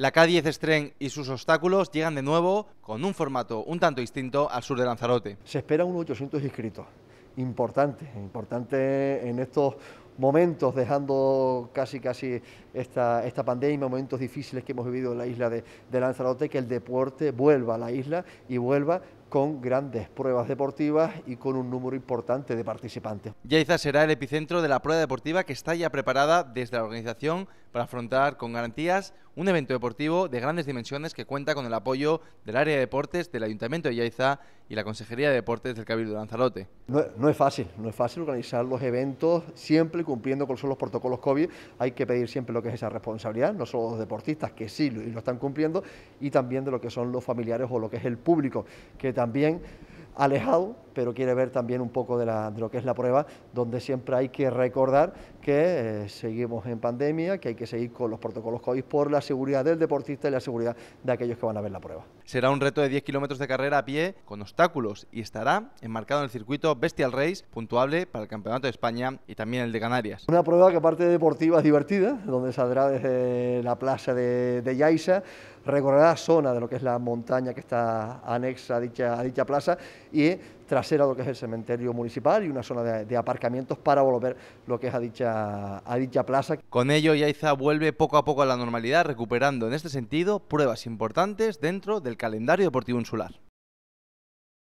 La K10 Stren y sus obstáculos llegan de nuevo con un formato un tanto distinto al sur de Lanzarote. Se espera unos 800 inscritos. Importante, importante en estos momentos, dejando casi casi esta, esta pandemia, momentos difíciles que hemos vivido en la isla de, Lanzarote, que el deporte vuelva a la isla y vuelva con grandes pruebas deportivas y con un número importante de participantes. Yaiza será el epicentro de la prueba deportiva que está ya preparada desde la organización para afrontar con garantías un evento deportivo de grandes dimensiones que cuenta con el apoyo del área de deportes del Ayuntamiento de Yaiza y la Consejería de Deportes del Cabildo de Lanzarote. No, no es fácil, no es fácil organizar los eventos siempre cumpliendo con los protocolos COVID, hay que pedir siempre lo que es esa responsabilidad, no solo los deportistas que sí lo, lo están cumpliendo, y también de lo que son los familiares o lo que es el público, que también alejado pero quiere ver también un poco de, lo que es la prueba, donde siempre hay que recordar que eh, seguimos en pandemia, que hay que seguir con los protocolos COVID por la seguridad del deportista y la seguridad de aquellos que van a ver la prueba. Será un reto de 10 kilómetros de carrera a pie con obstáculos y estará enmarcado en el circuito Bestial Race, puntuable para el Campeonato de España y también el de Canarias. Una prueba que aparte de deportiva es divertida, donde saldrá desde la plaza de, de Yaisa, recorrerá la zona de lo que es la montaña que está anexa a dicha, dicha plaza y trasera lo que es el cementerio municipal y una zona de, aparcamientos para volver lo que es a dicha, a dicha plaza. Con ello, Yaiza vuelve poco a poco a la normalidad, recuperando en este sentido pruebas importantes dentro del calendario deportivo insular.